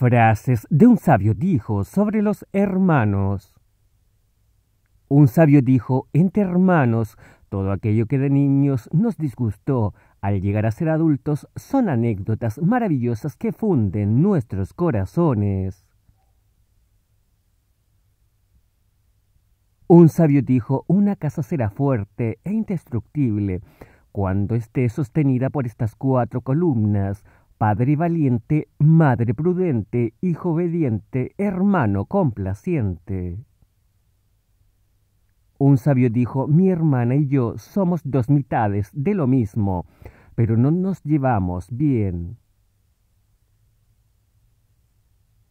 Frases de un sabio dijo sobre los hermanos. Un sabio dijo, entre hermanos, todo aquello que de niños nos disgustó al llegar a ser adultos son anécdotas maravillosas que funden nuestros corazones. Un sabio dijo, una casa será fuerte e indestructible cuando esté sostenida por estas cuatro columnas, Padre valiente, madre prudente, hijo obediente, hermano complaciente. Un sabio dijo, mi hermana y yo somos dos mitades de lo mismo, pero no nos llevamos bien.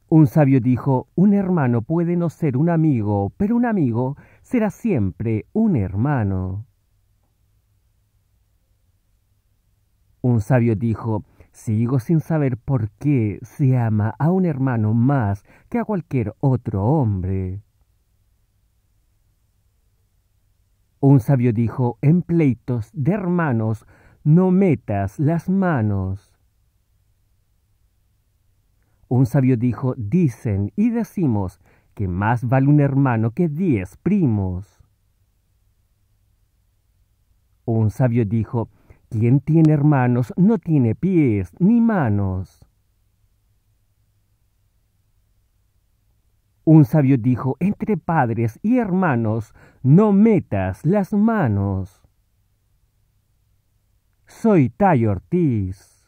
Un sabio dijo, un hermano puede no ser un amigo, pero un amigo será siempre un hermano. Un sabio dijo, Sigo sin saber por qué se ama a un hermano más que a cualquier otro hombre. Un sabio dijo, en pleitos de hermanos no metas las manos. Un sabio dijo, dicen y decimos que más vale un hermano que diez primos. Un sabio dijo, quien tiene hermanos no tiene pies ni manos. Un sabio dijo, entre padres y hermanos, no metas las manos. Soy Tay Ortiz.